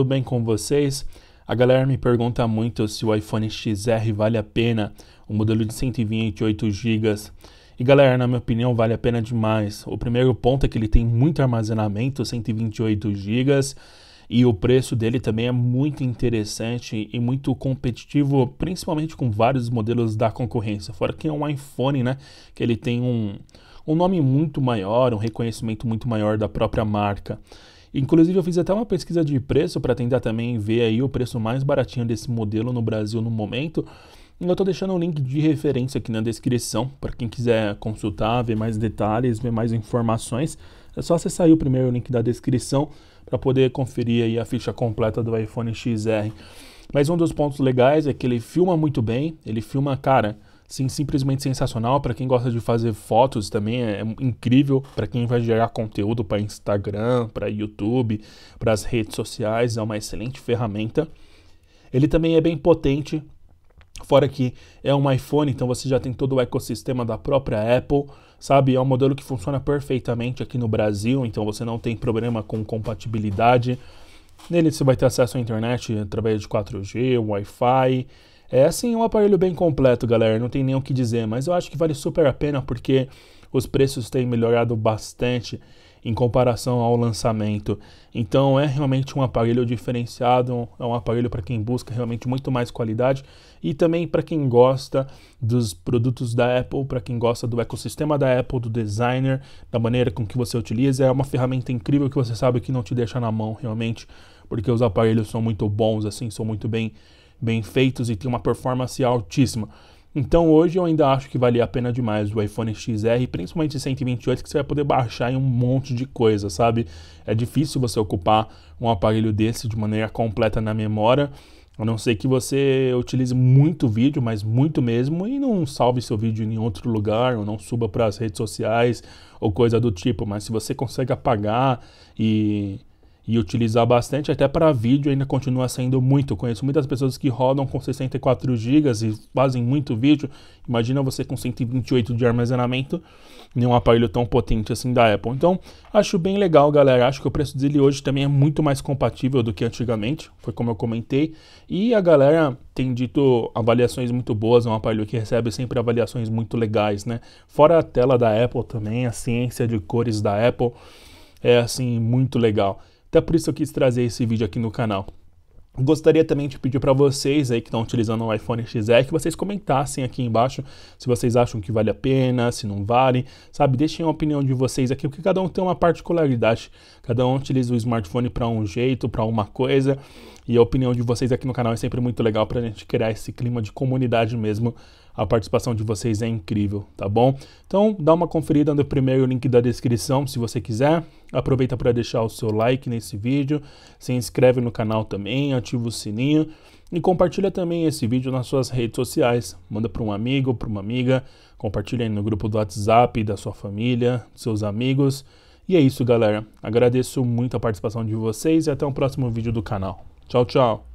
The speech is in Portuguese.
tudo bem com vocês? A galera me pergunta muito se o iPhone XR vale a pena, o um modelo de 128 GB. E galera, na minha opinião, vale a pena demais. O primeiro ponto é que ele tem muito armazenamento, 128 GB, e o preço dele também é muito interessante e muito competitivo, principalmente com vários modelos da concorrência. Fora que é um iPhone, né? Que ele tem um, um nome muito maior, um reconhecimento muito maior da própria marca. Inclusive eu fiz até uma pesquisa de preço para tentar também ver aí o preço mais baratinho desse modelo no Brasil no momento. E eu estou deixando o um link de referência aqui na descrição para quem quiser consultar, ver mais detalhes, ver mais informações. É só acessar aí o primeiro link da descrição para poder conferir aí a ficha completa do iPhone XR. Mas um dos pontos legais é que ele filma muito bem, ele filma, cara, sim, simplesmente sensacional. Para quem gosta de fazer fotos também é, é incrível. Para quem vai gerar conteúdo para Instagram, para YouTube, para as redes sociais, é uma excelente ferramenta. Ele também é bem potente, fora que é um iPhone, então você já tem todo o ecossistema da própria Apple, sabe? É um modelo que funciona perfeitamente aqui no Brasil, então você não tem problema com compatibilidade. Nele você vai ter acesso à internet através de 4G, Wi-Fi, é assim, um aparelho bem completo, galera, não tem nem o que dizer, mas eu acho que vale super a pena porque os preços têm melhorado bastante em comparação ao lançamento. Então é realmente um aparelho diferenciado, é um aparelho para quem busca realmente muito mais qualidade e também para quem gosta dos produtos da Apple, para quem gosta do ecossistema da Apple, do designer, da maneira com que você utiliza. É uma ferramenta incrível que você sabe que não te deixa na mão realmente, porque os aparelhos são muito bons assim, são muito bem bem feitos e tem uma performance altíssima. Então hoje eu ainda acho que vale a pena demais o iPhone XR, principalmente 128, que você vai poder baixar em um monte de coisa, sabe? É difícil você ocupar um aparelho desse de maneira completa na memória. A não ser que você utilize muito vídeo, mas muito mesmo, e não salve seu vídeo em outro lugar, ou não suba para as redes sociais, ou coisa do tipo. Mas se você consegue apagar e e utilizar bastante, até para vídeo ainda continua sendo muito. Conheço muitas pessoas que rodam com 64 GB e fazem muito vídeo. Imagina você com 128 de armazenamento em um aparelho tão potente assim da Apple. Então, acho bem legal, galera. Acho que o preço dele hoje também é muito mais compatível do que antigamente, foi como eu comentei. E a galera tem dito avaliações muito boas, é um aparelho que recebe sempre avaliações muito legais, né? Fora a tela da Apple também, a ciência de cores da Apple é assim muito legal. Até então por isso eu quis trazer esse vídeo aqui no canal. Gostaria também de pedir para vocês aí que estão utilizando o iPhone XR que vocês comentassem aqui embaixo se vocês acham que vale a pena, se não vale, sabe? Deixem a opinião de vocês aqui, porque cada um tem uma particularidade. Cada um utiliza o smartphone para um jeito, para uma coisa. E a opinião de vocês aqui no canal é sempre muito legal para a gente criar esse clima de comunidade mesmo a participação de vocês é incrível, tá bom? Então, dá uma conferida no primeiro link da descrição se você quiser. Aproveita para deixar o seu like nesse vídeo, se inscreve no canal também, ativa o sininho e compartilha também esse vídeo nas suas redes sociais. Manda para um amigo, para uma amiga, compartilha aí no grupo do WhatsApp da sua família, dos seus amigos. E é isso, galera. Agradeço muito a participação de vocês e até o próximo vídeo do canal. Tchau, tchau.